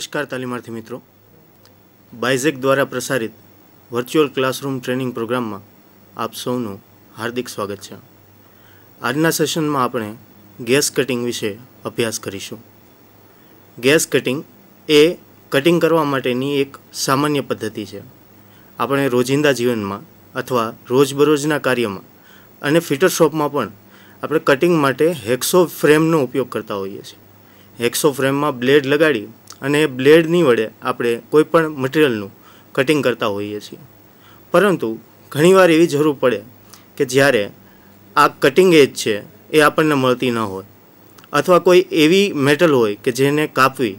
નમસ્કાર તાલીમાર્થી મિત્રો બાયઝેક દ્વારા પ્રસારિત વર્ચ્યુઅલ ક્લાસરૂમ ટ્રેનિંગ પ્રોગ્રામમાં આપ સૌનું હાર્દિક સ્વાગત છે આજના સેશનમાં આપણે ગેસ કટિંગ વિશે અભ્યાસ કરીશું ગેસ કટિંગ એ કટિંગ કરવા માટેની એક સામાન્ય પદ્ધતિ છે આપણે રોજિંદા જીવનમાં અથવા રોજબરોજના કાર્યમાં અને ફિટર શોપમાં પણ આપણે કટિંગ માટે હેક્સો ફ્રેમનો ઉપયોગ કરતા હોઈએ છીએ હેક્સો ફ્રેમમાં બ્લેડ લગાડી અને બ્લેડની વડે આપણે કોઈપણ મટીરિયલનું કટિંગ કરતા હોઈએ છીએ પરંતુ ઘણીવાર એવી જરૂર પડે કે જ્યારે આ કટિંગ એજ છે એ આપણને મળતી ન હોય અથવા કોઈ એવી મેટલ હોય કે જેને કાપવી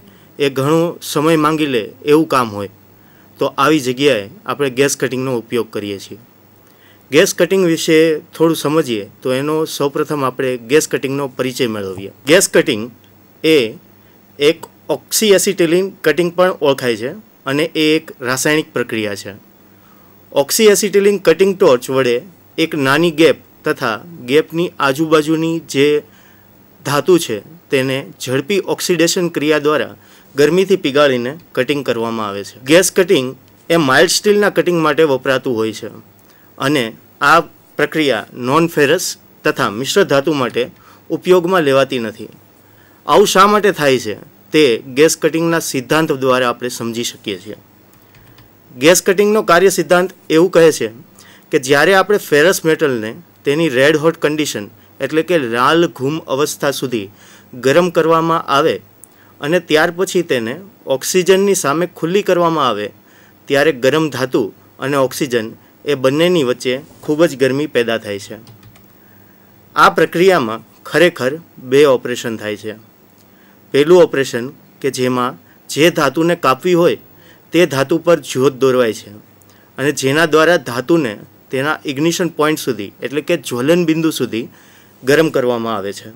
એ ઘણો સમય માંગી લે એવું કામ હોય તો આવી જગ્યાએ આપણે ગેસ કટિંગનો ઉપયોગ કરીએ છીએ ગેસ કટિંગ વિશે થોડું સમજીએ તો એનો સૌપ્રથમ આપણે ગેસ કટિંગનો પરિચય મેળવીએ ગેસ કટિંગ એ એક ઓક્સીએસિટિલિન કટિંગ પણ ઓળખાય છે અને એ એક રાસાયણિક પ્રક્રિયા છે ઓક્સીએસિટિલિન કટિંગ ટોર્ચ વડે એક નાની ગેપ તથા ગેપની આજુબાજુની જે ધાતુ છે તેને ઝડપી ઓક્સિડેશન ક્રિયા દ્વારા ગરમીથી પીગાળીને કટિંગ કરવામાં આવે છે ગેસ કટિંગ એ માઇલ્ડ સ્ટીલના કટિંગ માટે વપરાતું હોય છે અને આ પ્રક્રિયા નોન ફેરસ તથા મિશ્ર ધાતુ માટે ઉપયોગમાં લેવાતી નથી આવું શા માટે થાય છે તે ગેસ કટિંગના સિદ્ધાંત દ્વારા આપણે સમજી શકીએ છીએ ગેસ કટિંગનો કાર્ય સિદ્ધાંત એવું કહે છે કે જ્યારે આપણે ફેરસ મેટલને તેની રેડ હોટ કન્ડિશન એટલે કે લાલ ઘૂમ અવસ્થા સુધી ગરમ કરવામાં આવે અને ત્યાર પછી તેને ઓક્સિજનની સામે ખુલ્લી કરવામાં આવે ત્યારે ગરમ ધાતુ અને ઓક્સિજન એ બંનેની વચ્ચે ખૂબ જ ગરમી પેદા થાય છે આ પ્રક્રિયામાં ખરેખર બે ઓપરેશન થાય છે પહેલું ઓપરેશન કે જેમાં જે ધાતુને કાપવી હોય તે ધાતુ પર જ્યોત દોરવાય છે અને જેના દ્વારા ધાતુને તેના ઇગ્નિશન પોઈન્ટ સુધી એટલે કે જ્વલન બિંદુ સુધી ગરમ કરવામાં આવે છે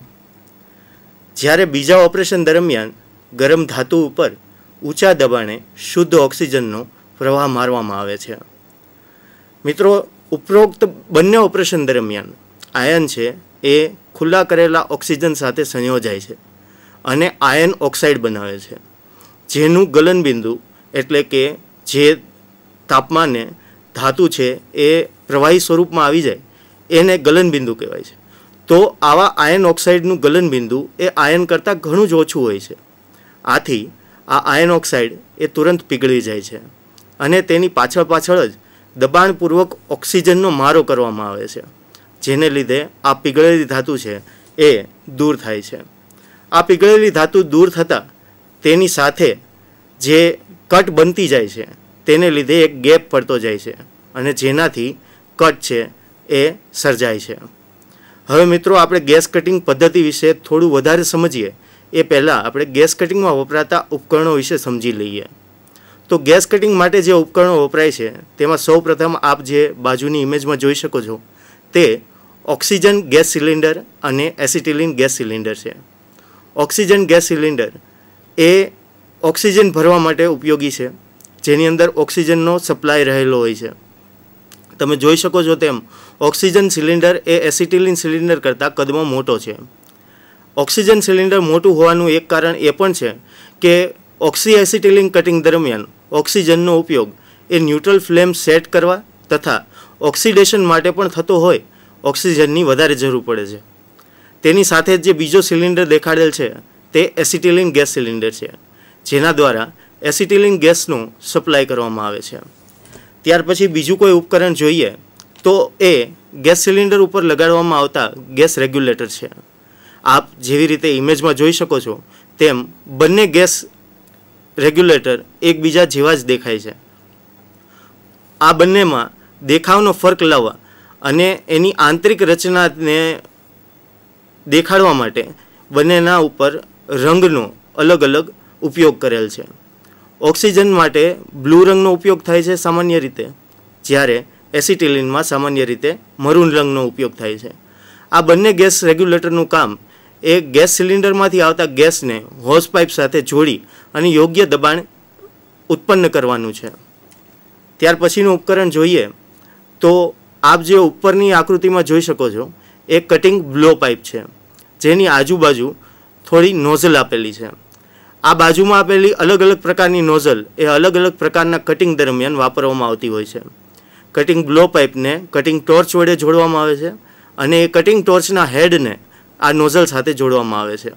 જ્યારે બીજા ઓપરેશન દરમિયાન ગરમ ધાતુ ઉપર ઊંચા દબાણે શુદ્ધ ઓક્સિજનનો પ્રવાહ મારવામાં આવે છે મિત્રો ઉપરોક્ત બંને ઓપરેશન દરમિયાન આયન છે એ ખુલ્લા કરેલા ઓક્સિજન સાથે સંયોજાય છે અને આયન ઓક્સાઇડ બનાવે છે જેનું ગલનબિંદુ એટલે કે જે તાપમાને ધાતુ છે એ પ્રવાહી સ્વરૂપમાં આવી જાય એને ગલનબિંદુ કહેવાય છે તો આવા આયન ઓક્સાઇડનું ગલનબિંદુ એ આયન કરતાં ઘણું જ ઓછું હોય છે આથી આ આયન ઓક્સાઇડ એ તુરંત પીગળી જાય છે અને તેની પાછળ પાછળ જ દબાણપૂર્વક ઓક્સિજનનો મારો કરવામાં આવે છે જેને લીધે આ પીગળેલી ધાતુ છે એ દૂર થાય છે આ પીગળેલી ધાતુ દૂર થતાં તેની સાથે જે કટ બનતી જાય છે તેને લીધે એક ગેપ પડતો જાય છે અને જેનાથી કટ છે એ સર્જાય છે હવે મિત્રો આપણે ગેસ કટિંગ પદ્ધતિ વિશે થોડું વધારે સમજીએ એ પહેલાં આપણે ગેસ કટિંગમાં વપરાતા ઉપકરણો વિશે સમજી લઈએ તો ગેસ કટિંગ માટે જે ઉપકરણો વપરાય છે તેમાં સૌપ્રથમ આપ જે બાજુની ઇમેજમાં જોઈ શકો છો તે ઓક્સિજન ગેસ સિલિન્ડર અને એસિટિલિન ગેસ સિલિન્ડર છે ઓક્સિજન ગેસ સિલિન્ડર એ ઓક્સિજન ભરવા માટે ઉપયોગી છે જેની અંદર ઓક્સિજનનો સપ્લાય રહેલો હોય છે તમે જોઈ શકો છો તેમ ઓક્સિજન સિલિન્ડર એ એસિટિલિન સિલિન્ડર કરતાં કદમાં મોટો છે ઓક્સિજન સિલિન્ડર મોટું હોવાનું એક કારણ એ પણ છે કે ઓક્સી એસિટિલિન કટિંગ દરમિયાન ઓક્સિજનનો ઉપયોગ એ ન્યુટ્રલ ફ્લેમ સેટ કરવા તથા ઓક્સિડેશન માટે પણ થતો હોય ઓક્સિજનની વધારે જરૂર પડે છે તેની સાથે જે બીજો સિલિન્ડર દેખાડેલ છે તે એસિટિલિન ગેસ સિલિન્ડર છે જેના દ્વારા એસિટિલિન ગેસનું સપ્લાય કરવામાં આવે છે ત્યાર પછી બીજું કોઈ ઉપકરણ જોઈએ તો એ ગેસ સિલિન્ડર ઉપર લગાડવામાં આવતા ગેસ રેગ્યુલેટર છે આપ જેવી રીતે ઇમેજમાં જોઈ શકો છો તેમ બંને ગેસ રેગ્યુલેટર એકબીજા જેવા જ દેખાય છે આ બંનેમાં દેખાવનો ફર્ક લાવવા અને એની આંતરિક રચનાને દેખાડવા માટે બંનેના ઉપર રંગનો અલગ અલગ ઉપયોગ કરેલ છે ઓક્સિજન માટે બ્લુ રંગનો ઉપયોગ થાય છે સામાન્ય રીતે જ્યારે એસિટિલિનમાં સામાન્ય રીતે મરૂન રંગનો ઉપયોગ થાય છે આ બંને ગેસ રેગ્યુલેટરનું કામ એ ગેસ સિલિન્ડરમાંથી આવતા ગેસને હોસ પાઇપ સાથે જોડી અને યોગ્ય દબાણ ઉત્પન્ન કરવાનું છે ત્યાર પછીનું ઉપકરણ જોઈએ તો આપ જે ઉપરની આકૃતિમાં જોઈ શકો છો એ કટિંગ બ્લો પાઇપ છે જેની આજુબાજુ થોડી નોઝલ આપેલી છે આ બાજુમાં આપેલી અલગ અલગ પ્રકારની નોઝલ એ અલગ અલગ પ્રકારના કટિંગ દરમિયાન વાપરવામાં આવતી હોય છે કટિંગ બ્લો પાઇપને કટિંગ ટોર્ચ વડે જોડવામાં આવે છે અને એ કટિંગ ટોર્ચના હેડને આ નોઝલ સાથે જોડવામાં આવે છે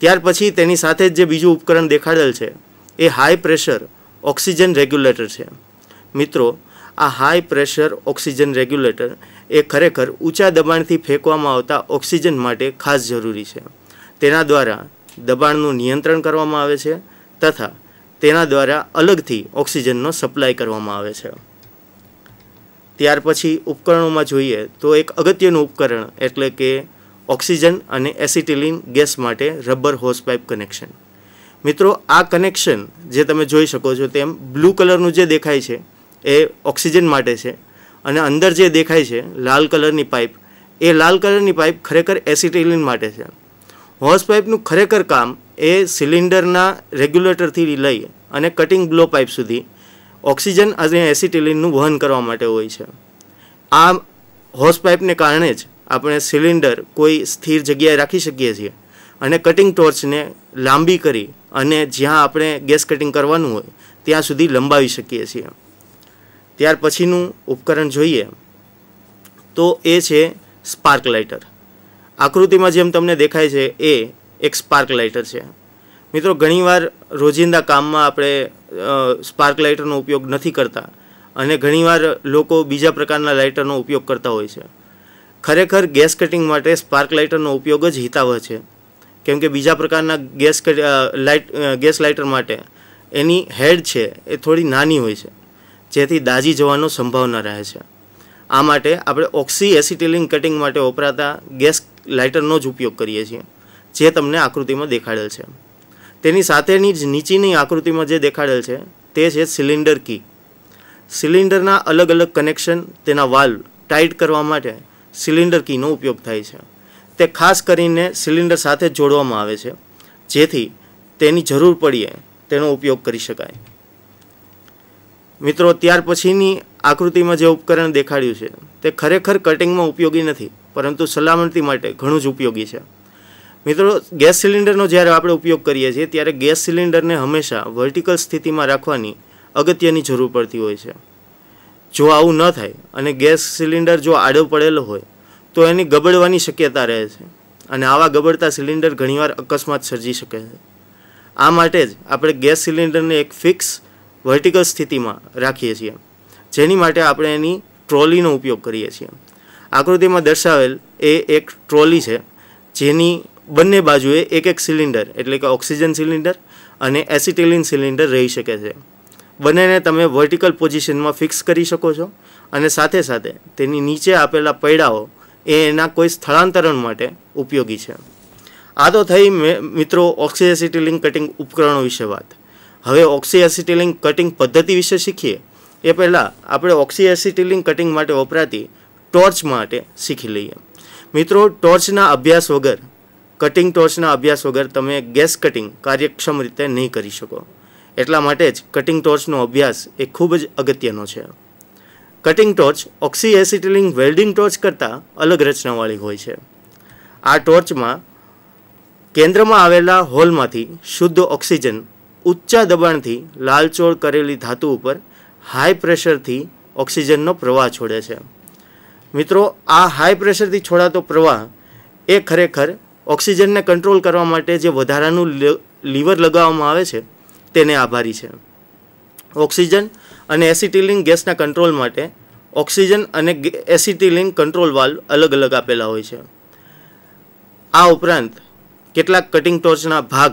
ત્યાર પછી તેની સાથે જ જે બીજું ઉપકરણ દેખાડેલ છે એ હાઈ પ્રેશર ઓક્સિજન રેગ્યુલેટર છે મિત્રો આ હાઈ પ્રેશર ઓક્સિજન રેગ્યુલેટર એ ખરેખર ઊંચા દબાણથી ફેંકવામાં આવતા ઓક્સિજન માટે ખાસ જરૂરી છે તેના દ્વારા દબાણનું નિયંત્રણ કરવામાં આવે છે તથા તેના દ્વારા અલગથી ઓક્સિજનનો સપ્લાય કરવામાં આવે છે ત્યાર પછી ઉપકરણોમાં જોઈએ તો એક અગત્યનું ઉપકરણ એટલે કે ઓક્સિજન અને એસિટિલિન ગેસ માટે રબર હોસ પાઇપ કનેક્શન મિત્રો આ કનેક્શન જે તમે જોઈ શકો છો તેમ બ્લુ કલરનું જે દેખાય છે એ ઓક્સિજન માટે છે અને અંદર જે દેખાય છે લાલ કલરની પાઇપ એ લાલ કલરની પાઇપ ખરેખર એસિટિલિન માટે છે હોર્સ પાઇપનું ખરેખર કામ એ સિલિન્ડરના રેગ્યુલેટરથી લઈ અને કટિંગ બ્લો પાઇપ સુધી ઓક્સિજન અને એસિટિલિનનું વહન કરવા માટે હોય છે આ હોર્સ પાઇપને કારણે જ આપણે સિલિન્ડર કોઈ સ્થિર જગ્યાએ રાખી શકીએ છીએ અને કટિંગ ટોર્ચને લાંબી કરી અને જ્યાં આપણે ગેસ કટિંગ કરવાનું હોય ત્યાં સુધી લંબાવી શકીએ છીએ ત્યાર પછીનું ઉપકરણ જોઈએ તો એ છે સ્પાર્ક લાઇટર આકૃતિમાં જેમ તમને દેખાય છે એ એક સ્પાર્ક લાઇટર છે મિત્રો ઘણીવાર રોજિંદા કામમાં આપણે સ્પાર્ક લાઇટરનો ઉપયોગ નથી કરતા અને ઘણીવાર લોકો બીજા પ્રકારના લાઇટરનો ઉપયોગ કરતા હોય છે ખરેખર ગેસ કટિંગ માટે સ્પાર્ક લાઇટરનો ઉપયોગ જ હિતાવહ છે કેમ કે બીજા પ્રકારના ગેસ લાઇટ ગેસ લાઇટર માટે એની હેડ છે એ થોડી નાની હોય છે જેથી દાઝી જવાનો સંભાવના રહે છે આ માટે આપણે ઓક્સી એસિટિલિન કટિંગ માટે વપરાતા ગેસ લાઇટરનો જ ઉપયોગ કરીએ છીએ જે તમને આકૃતિમાં દેખાડેલ છે તેની સાથેની જ નીચેની આકૃતિમાં જે દેખાડેલ છે તે છે સિલિન્ડર કી સિલિન્ડરના અલગ અલગ કનેક્શન તેના વાલ્વ ટાઈટ કરવા માટે સિલિન્ડર કીનો ઉપયોગ થાય છે તે ખાસ કરીને સિલિન્ડર સાથે જોડવામાં આવે છે જેથી તેની જરૂર પડીએ તેનો ઉપયોગ કરી શકાય મિત્રો ત્યાર પછીની આકૃતિમાં જે ઉપકરણ દેખાડ્યું છે તે ખરેખર કટિંગમાં ઉપયોગી નથી પરંતુ સલામતી માટે ઘણું જ ઉપયોગી છે મિત્રો ગેસ સિલિન્ડરનો જ્યારે આપણે ઉપયોગ કરીએ છીએ ત્યારે ગેસ સિલિન્ડરને હંમેશા વર્ટિકલ સ્થિતિમાં રાખવાની અગત્યની જરૂર પડતી હોય છે જો આવું ન થાય અને ગેસ સિલિન્ડર જો આડો પડેલો હોય તો એની ગબડવાની શક્યતા રહે છે અને આવા ગબડતા સિલિન્ડર ઘણીવાર અકસ્માત સર્જી શકે છે આ માટે જ આપણે ગેસ સિલિન્ડરને એક ફિક્સ વર્ટિકલ સ્થિતિમાં રાખીએ છીએ જેની માટે આપણે એની ટ્રોલીનો ઉપયોગ કરીએ છીએ આકૃતિમાં દર્શાવેલ એ એક ટ્રોલી છે જેની બંને બાજુએ એક એક સિલિન્ડર એટલે કે ઓક્સિજન સિલિન્ડર અને એસિટિલિન સિલિન્ડર રહી શકે છે બંનેને તમે વર્ટિકલ પોઝિશનમાં ફિક્સ કરી શકો છો અને સાથે સાથે તેની નીચે આપેલા પૈડાઓ એ એના કોઈ સ્થળાંતરણ માટે ઉપયોગી છે આ તો થઈ મિત્રો ઓક્સિજેસિટિલિન કટિંગ ઉપકરણો વિશે વાત હવે ઓક્સીએસિટિલિન કટિંગ પદ્ધતિ વિશે શીખીએ એ પહેલાં આપણે ઓક્સીએસિટિલિન કટિંગ માટે વપરાતી ટોર્ચ માટે શીખી લઈએ મિત્રો ટોર્ચના અભ્યાસ વગર કટિંગ ટોર્ચના અભ્યાસ વગર તમે ગેસ કટિંગ કાર્યક્ષમ રીતે નહીં કરી શકો એટલા માટે જ કટિંગ ટોર્ચનો અભ્યાસ એ ખૂબ જ અગત્યનો છે cutting torch oxyacetylene welding torch કરતાં અલગ રચનાવાળી હોય છે આ ટોર્ચમાં કેન્દ્રમાં આવેલા હોલમાંથી શુદ્ધ ઓક્સિજન ઊંચા દબાણથી લાલચોળ કરેલી ધાતુ ઉપર હાઈ પ્રેશરથી ઓક્સિજનનો પ્રવાહ છોડે છે મિત્રો આ હાઈ પ્રેશરથી છોડાતો પ્રવાહ એ ખરેખર ઓક્સિજનને કંટ્રોલ કરવા માટે જે વધારાનું લીવર લગાવવામાં આવે છે તેને આભારી છે ઓક્સિજન અને એસિટિલિંગ ગેસના કંટ્રોલ માટે ઓક્સિજન અને એસિટિલિંગ કંટ્રોલ વાલ અલગ અલગ આપેલા હોય છે આ ઉપરાંત કેટલાક કટિંગ ટોર્ચના ભાગ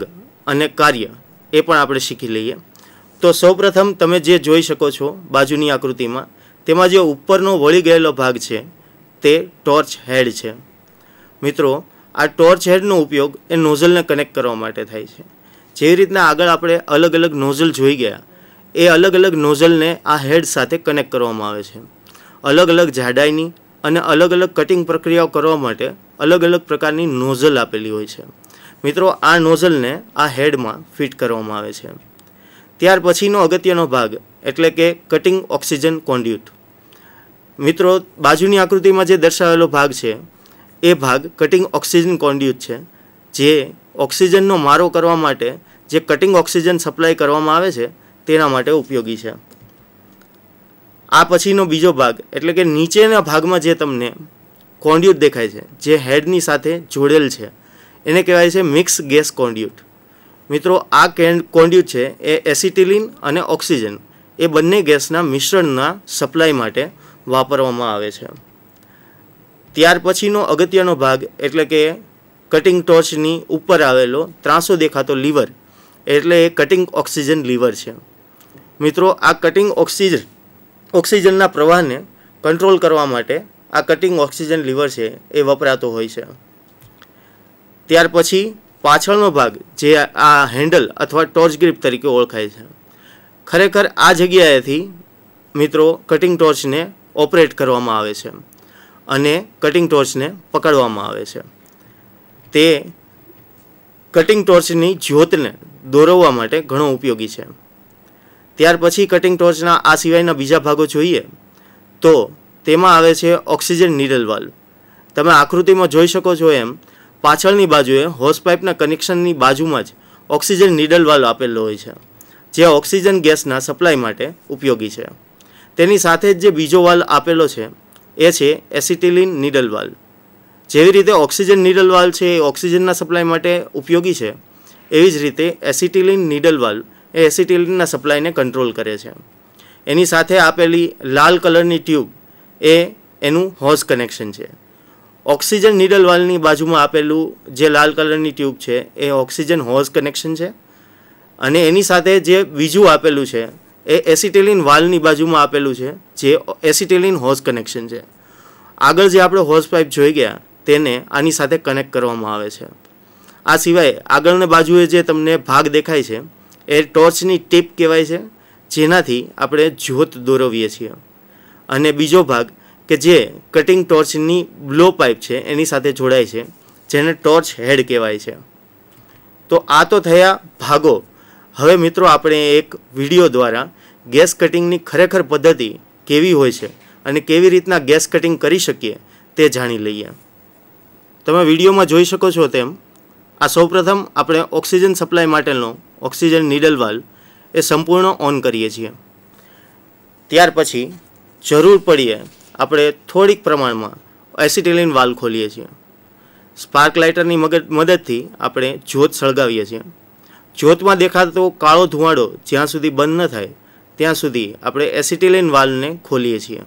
અને કાર્ય એ પણ આપણે શીખી લઈએ તો સૌપ્રથમ તમે જે જોઈ શકો છો બાજુની આકૃતિમાં તેમાં જે ઉપરનો વળી ગયેલો ભાગ છે તે ટોર્ચ હેડ છે મિત્રો આ ટોર્ચ હેડનો ઉપયોગ એ નોઝલને કનેક્ટ કરવા માટે થાય છે જેવી રીતના આગળ આપણે અલગ અલગ નોઝલ જોઈ ગયા એ અલગ અલગ નોઝલને આ હેડ સાથે કનેક્ટ કરવામાં આવે છે અલગ અલગ જાડાઈની અને અલગ અલગ કટિંગ પ્રક્રિયાઓ કરવા માટે અલગ અલગ પ્રકારની નોઝલ આપેલી હોય છે મિત્રો આ નોઝલને આ હેડમાં ફિટ કરવામાં આવે છે ત્યાર પછીનો અગત્યનો ભાગ એટલે કે કટિંગ ઓક્સિજન કોન્ડ્યુટ મિત્રો બાજુની આકૃતિમાં જે દર્શાવેલો ભાગ છે એ ભાગ કટિંગ ઓક્સિજન કોન્ડ્યુટ છે જે ઓક્સિજનનો મારો કરવા માટે જે કટિંગ ઓક્સિજન સપ્લાય કરવામાં આવે છે તેના માટે ઉપયોગી છે આ પછીનો બીજો ભાગ એટલે કે નીચેના ભાગમાં જે તમને કોન્ડ્યુટ દેખાય છે જે હેડની સાથે જોડેલ છે એને કહેવાય છે મિક્સ ગેસ કોન્ડ્યુટ મિત્રો આ કોન્ડ્યુટ છે એ એસિટિલિન અને ઓક્સિજન એ બંને ગેસના મિશ્રણના સપ્લાય માટે વાપરવામાં આવે છે ત્યાર પછીનો અગત્યનો ભાગ એટલે કે કટિંગ ટોર્ચની ઉપર આવેલો ત્રાસો દેખાતો લીવર એટલે એ કટિંગ ઓક્સિજન લીવર છે મિત્રો આ કટિંગ ઓક્સિજન ઓક્સિજનના પ્રવાહને કંટ્રોલ કરવા માટે આ કટિંગ ઓક્સિજન લીવર છે એ વપરાતો હોય છે ત્યાર પછી પાછળનો ભાગ જે આ હેન્ડલ અથવા ટોર્ચ ગ્રીપ તરીકે ઓળખાય છે ખરેખર આ જગ્યાએથી મિત્રો કટિંગ ટોર્ચને ઓપરેટ કરવામાં આવે છે અને કટિંગ ટોર્ચને પકડવામાં આવે છે તે કટિંગ ટોર્ચની જ્યોતને દોરવવા માટે ઘણો ઉપયોગી છે ત્યાર પછી કટિંગ ટોર્ચના આ સિવાયના બીજા ભાગો જોઈએ તો તેમાં આવે છે ઓક્સિજન નીડલ વાલ્વ તમે આકૃતિમાં જોઈ શકો છો એમ પાછળની બાજુએ હોસ પાઇપના કનેક્શનની બાજુમાં જ ઓક્સિજન નીડલ વાલ્વ આપેલો હોય છે જે ઓક્સિજન ગેસના સપ્લાય માટે ઉપયોગી છે તેની સાથે જ જે બીજો વાલ આપેલો છે એ છે એસિટિલિન નીડલ વાલ જેવી રીતે ઓક્સિજન નીડલ વાલ છે એ ઓક્સિજનના સપ્લાય માટે ઉપયોગી છે એવી જ રીતે એસિટિલિન નીડલ વાલ એ એસિટિલિનના સપ્લાયને કંટ્રોલ કરે છે એની સાથે આપેલી લાલ કલરની ટ્યુબ એ એનું હોઝ કનેક્શન છે ઓક્સિજન નીડલ વાલની બાજુમાં આપેલું જે લાલ કલરની ટ્યુબ છે એ ઓક્સિજન હોઝ કનેક્શન છે અને એની સાથે જે બીજું આપેલું છે એ એસિટેલિન વાલની બાજુમાં આપેલું છે જે એસિટેલિન હોઝ કનેક્શન છે આગળ જે આપણે હોઝ પાઇપ જોઈ ગયા તેને આની સાથે કનેક્ટ કરવામાં આવે છે આ સિવાય આગળની બાજુએ જે તમને ભાગ દેખાય છે એ ટોર્ચની ટીપ કહેવાય છે જેનાથી આપણે જ્યોત દોરવીએ છીએ અને બીજો ભાગ કે જે કટિંગ ટોર્ચની બ્લો પાઇપ છે એની સાથે જોડાય છે જેને ટોર્ચ હેડ કહેવાય છે તો આ તો થયા ભાગો હવે મિત્રો આપણે એક વિડીયો દ્વારા ગેસ કટિંગની ખરેખર પદ્ધતિ કેવી હોય છે અને કેવી રીતના ગેસ કટિંગ કરી શકીએ તે જાણી લઈએ તમે વિડીયોમાં જોઈ શકો છો તેમ આ સૌપ્રથમ આપણે ઓક્સિજન સપ્લાય માટેનો ઓક્સિજન નીડલ વાલ એ સંપૂર્ણ ઓન કરીએ છીએ ત્યાર પછી જરૂર પડીએ આપણે થોડીક પ્રમાણમાં એસિટિલિન વાલ ખોલીએ છીએ સ્પાર્ક લાઇટરની મગજ મદદથી આપણે જ્યોત સળગાવીએ છીએ જ્યોતમાં દેખાતો કાળો ધુમાડો જ્યાં સુધી બંધ ન થાય ત્યાં સુધી આપણે એસિટિલિન વાલ્વને ખોલીએ છીએ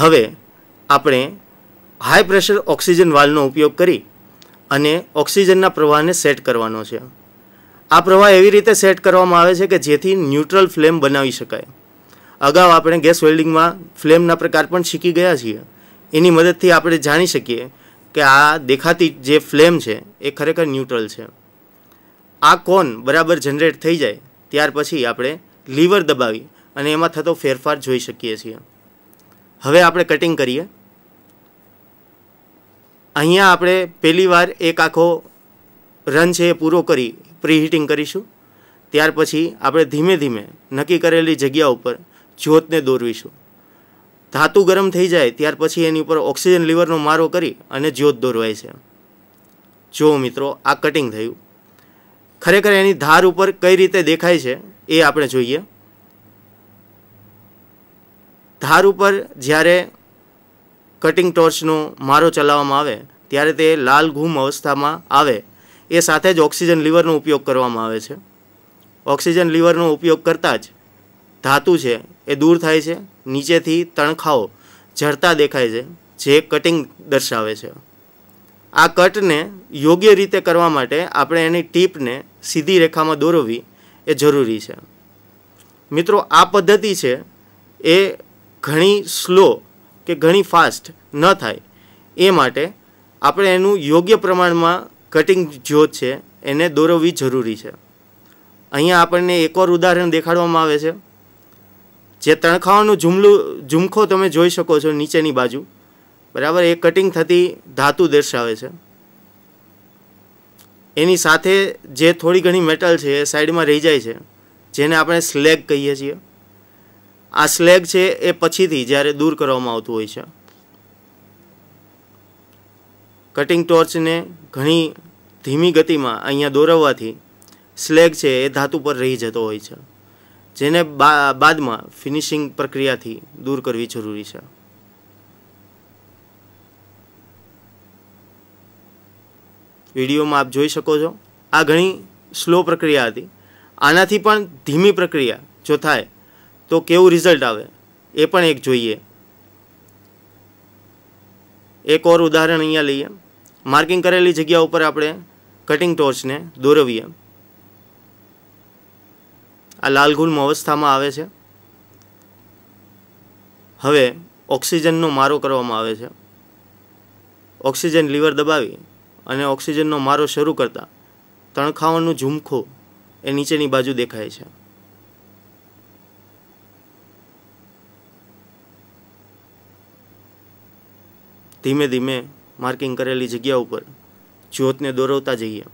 હવે આપણે હાઈ પ્રેશર ઓક્સિજન વાલનો ઉપયોગ કરી અને ઓક્સિજનના પ્રવાહને સેટ કરવાનો છે આ પ્રવાહ એવી રીતે સેટ કરવામાં આવે છે કે જેથી ન્યુટ્રલ ફ્લેમ બનાવી શકાય અગાઉ આપણે ગેસ વેલ્ડિંગમાં ફ્લેમના પ્રકાર પણ શીખી ગયા છીએ એની મદદથી આપણે જાણી શકીએ કે આ દેખાતી જે ફ્લેમ છે એ ખરેખર ન્યુટ્રલ છે આ કોન બરાબર જનરેટ થઈ જાય ત્યાર પછી આપણે લીવર દબાવી અને એમાં થતો ફેરફાર જોઈ શકીએ છીએ હવે આપણે કટિંગ કરીએ અહીંયા આપણે પહેલી વાર એક આખો રન છે એ પૂરો કરી પ્રીહીટિંગ કરીશું ત્યાર પછી આપણે ધીમે ધીમે નક્કી કરેલી જગ્યા ઉપર જ્યોતને દોરવીશું ધાતુ ગરમ થઈ જાય ત્યાર પછી એની ઉપર ઓક્સિજન લીવરનો મારો કરી અને જ્યોત દોરવાય છે જો મિત્રો આ કટિંગ થયું ખરેખર એની ધાર ઉપર કઈ રીતે દેખાય છે એ આપણે જોઈએ ધાર ઉપર જ્યારે કટિંગ ટોર્ચનો મારો ચલાવવામાં આવે ત્યારે તે લાલ ઘૂમ અવસ્થામાં આવે એ સાથે જ ઓક્સિજન લીવરનો ઉપયોગ કરવામાં આવે છે ઓક્સિજન લીવરનો ઉપયોગ કરતાં જ ધાતુ છે એ દૂર થાય છે નીચેથી તણખાઓ ઝરતા દેખાય છે જે કટિંગ દર્શાવે છે આ કટને યોગ્ય રીતે કરવા માટે આપણે એની ટીપને સીધી રેખામાં દોરવી એ જરૂરી છે મિત્રો આ પદ્ધતિ છે એ ઘણી સ્લો કે ઘણી ફાસ્ટ ન થાય એ માટે આપણે એનું યોગ્ય પ્રમાણમાં કટિંગ જો છે એને દોરવવી જરૂરી છે અહીંયા આપણને એક ઓર ઉદાહરણ દેખાડવામાં આવે છે જે તણખાવાનું જુમલું ઝુમખો તમે જોઈ શકો છો નીચેની બાજુ બરાબર એ કટિંગ થતી ધાતુ દર્શાવે છે એની સાથે જે થોડી ઘણી મેટલ છે એ સાઈડમાં રહી જાય છે જેને આપણે સ્લેગ કહીએ છીએ આ સ્લેગ છે એ પછીથી જ્યારે દૂર કરવામાં આવતું હોય છે કટિંગ ટોર્ચને ઘણી ધીમી ગતિમાં અહીંયા દોરવવાથી સ્લેગ છે એ ધાતુ પર રહી જતો હોય છે જેને બાદમાં ફિનિશિંગ પ્રક્રિયાથી દૂર કરવી જરૂરી છે વિડીયોમાં આપ જોઈ શકો છો આ ઘણી સ્લો પ્રક્રિયા હતી આનાથી પણ ધીમી પ્રક્રિયા જો થાય તો કેવું રિઝલ્ટ આવે એ પણ એક જોઈએ એક ઓર ઉદાહરણ અહીંયા લઈએ માર્કિંગ કરેલી જગ્યા ઉપર આપણે કટિંગ ટોર્ચને દોરવીએ આ લાલ ગુલ્મ અવસ્થામાં આવે છે હવે ઓક્સિજનનો મારો કરવામાં આવે છે ઓક્સિજન લીવર દબાવી અને ઓક્સિજનનો મારો શરૂ કરતાં તણખાવાનું ઝુમખો એ નીચેની બાજુ દેખાય છે ધીમે ધીમે માર્કિંગ કરેલી જગ્યા ઉપર જ્યોતને દોરવતા જઈએ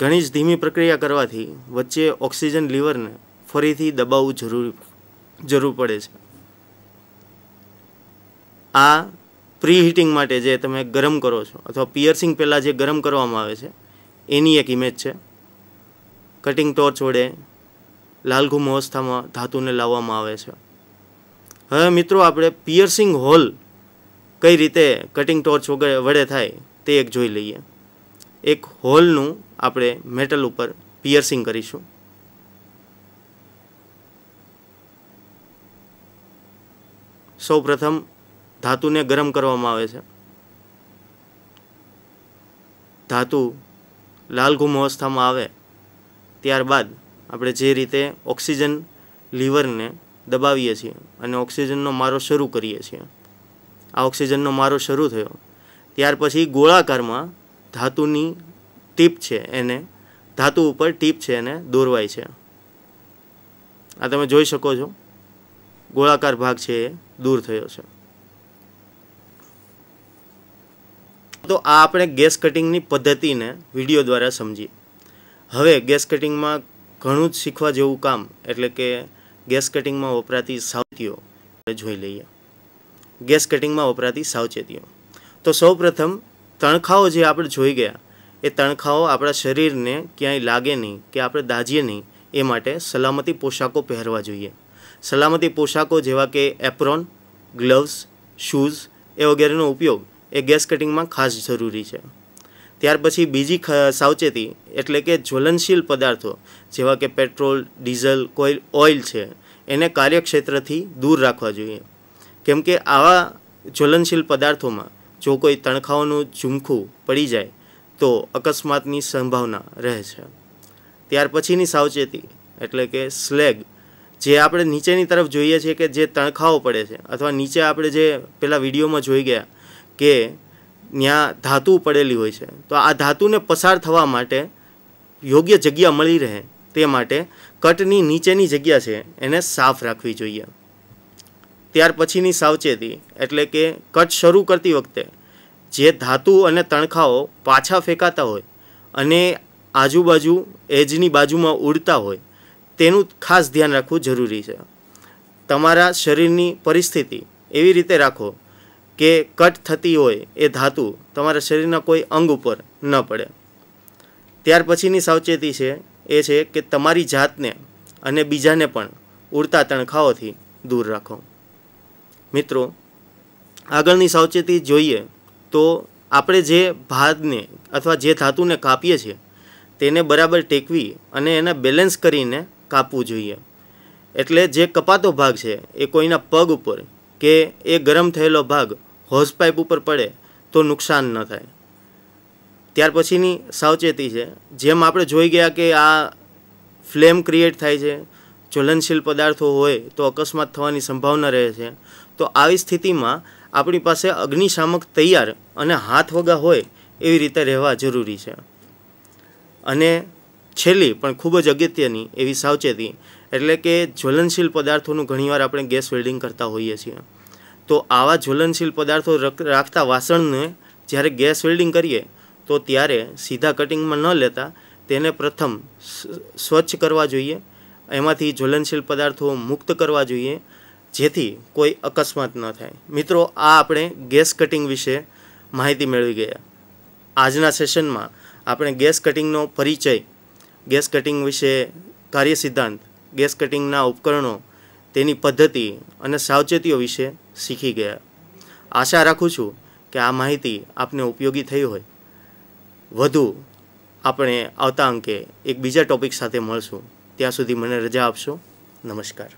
ઘણી જ ધીમી પ્રક્રિયા કરવાથી વચ્ચે ઓક્સિજન લીવરને ફરીથી દબાવવું જરૂરી જરૂર પડે છે આ પ્રી હીટિંગ માટે જે તમે ગરમ કરો છો અથવા પિયર્સિંગ પહેલાં જે ગરમ કરવામાં આવે છે એની એક ઇમેજ છે કટિંગ ટોર્ચ વડે લાલઘુમ અવસ્થામાં ધાતુને લાવવામાં આવે છે હવે મિત્રો આપણે પિયર્સિંગ હોલ કઈ રીતે કટિંગ ટોર્ચ વગેરે વડે થાય તે એક જોઈ લઈએ એક હોલનું આપણે મેટલ ઉપર પિયર્સિંગ કરીશું સૌ પ્રથમ ધાતુને ગરમ કરવામાં આવે છે ધાતુ લાલઘુમ અવસ્થામાં આવે ત્યારબાદ આપણે જે રીતે ઓક્સિજન લીવરને દબાવીએ છીએ અને ઓક્સિજનનો મારો શરૂ કરીએ છીએ આ ઓક્સિજનનો મારો શરૂ થયો ત્યાર પછી ગોળાકારમાં ધાતુની ટીપ છે એને ધાતુ ઉપર ટીપ છે એને દોરવાય છે આ તમે જોઈ શકો છો ગોળાકાર ભાગ છે એ દૂર થયો છે તો આ આપણે ગેસ કટિંગની પદ્ધતિને વિડીયો દ્વારા સમજીએ હવે ગેસ કટિંગમાં ઘણું જ શીખવા જેવું કામ એટલે કે ગેસ કટિંગમાં વપરાતી સાવચેતીઓ જોઈ લઈએ ગેસ કટિંગમાં વપરાતી સાવચેતીઓ તો સૌપ્રથમ તણખાઓ જે આપણે જોઈ ગયા એ તણખાઓ આપણા શરીરને ક્યાંય લાગે નહીં કે આપણે દાજીએ નહીં એ માટે સલામતી પોશાકો પહેરવા જોઈએ સલામતી પોશાકો જેવા કે એપ્રોન ગ્લવ્સ શૂઝ એ વગેરેનો ઉપયોગ એ ગેસ કટિંગમાં ખાસ જરૂરી છે ત્યાર પછી બીજી સાવચેતી એટલે કે જ્વલનશીલ પદાર્થો જેવા કે પેટ્રોલ ડીઝલ કોઈલ ઓઇલ છે એને કાર્યક્ષેત્રથી દૂર રાખવા જોઈએ કેમ કે આવા જ્વલનશીલ પદાર્થોમાં જો કોઈ તણખાઓનું ઝુમખું પડી જાય તો અકસ્માતની સંભાવના રહે છે ત્યાર પછીની સાવચેતી એટલે કે સ્લેગ જે આપણે નીચેની તરફ જોઈએ છીએ કે જે તણખાઓ પડે છે અથવા નીચે આપણે જે પેલા વિડીયોમાં જોઈ ગયા કે ત્યાં ધાતુ પડેલી હોય છે તો આ ધાતુને પસાર થવા માટે યોગ્ય જગ્યા મળી રહે તે માટે કટની નીચેની જગ્યા છે એને સાફ રાખવી જોઈએ ત્યાર પછીની સાવચેતી એટલે કે કટ શરૂ કરતી વખતે જે ધાતુ અને તણખાઓ પાછા ફેંકાતા હોય અને આજુબાજુ એજની બાજુમાં ઉડતા હોય તેનું ખાસ ધ્યાન રાખવું જરૂરી છે તમારા શરીરની પરિસ્થિતિ એવી રીતે રાખો કે કટ થતી હોય એ ધાતુ તમારા શરીરના કોઈ અંગ ઉપર ન પડે ત્યાર પછીની સાવચેતી છે એ છે કે તમારી જાતને અને બીજાને પણ ઉડતા તણખાઓથી દૂર રાખો મિત્રો આગળની સાવચેતી જોઈએ તો આપણે જે ભાતને અથવા જે ધાતુને કાપીએ છીએ તેને બરાબર ટેકવી અને એને બેલેન્સ કરીને કાપવું જોઈએ એટલે જે કપાતો ભાગ છે એ કોઈના પગ ઉપર કે એ ગરમ થયેલો ભાગ હોઝ પાઇપ ઉપર પડે તો નુકસાન ન થાય ત્યાર પછીની સાવચેતી છે જેમ આપણે જોઈ ગયા કે આ ફ્લેમ ક્રિએટ થાય છે જ્વલનશીલ પદાર્થો હોય તો અકસ્માત થવાની સંભાવના રહે છે તો આવી સ્થિતિમાં આપણી પાસે અગ્નિશામક તૈયાર અને હાથ વગા હોય એવી રીતે રહેવા જરૂરી છે અને છેલ્લી પણ ખૂબ જ અગત્યની એવી સાવચેતી એટલે કે જ્વલનશીલ પદાર્થોનું ઘણીવાર આપણે ગેસ વેલ્ડિંગ કરતા હોઈએ છીએ તો આવા જ્વલનશીલ પદાર્થો રાખતા વાસણને જ્યારે ગેસ વેલ્ડિંગ કરીએ તો ત્યારે સીધા કટિંગમાં ન લેતા તેને પ્રથમ સ્વચ્છ કરવા જોઈએ એમાંથી જ્વલનશીલ પદાર્થો મુક્ત કરવા જોઈએ જેથી કોઈ અકસ્માત ન થાય મિત્રો આ આપણે ગેસ કટિંગ વિશે માહિતી મેળવી ગયા આજના સેશનમાં આપણે ગેસ કટિંગનો પરિચય ગેસ કટિંગ વિશે કાર્ય સિદ્ધાંત ગેસ કટિંગના ઉપકરણો તેની પદ્ધતિ અને સાવચેતીઓ વિશે શીખી ગયા આશા રાખું છું કે આ માહિતી આપને ઉપયોગી થઈ હોય વધુ આપણે આવતા અંકે એક બીજા ટૉપિક સાથે મળશું ત્યાં સુધી મને રજા આપશો નમસ્કાર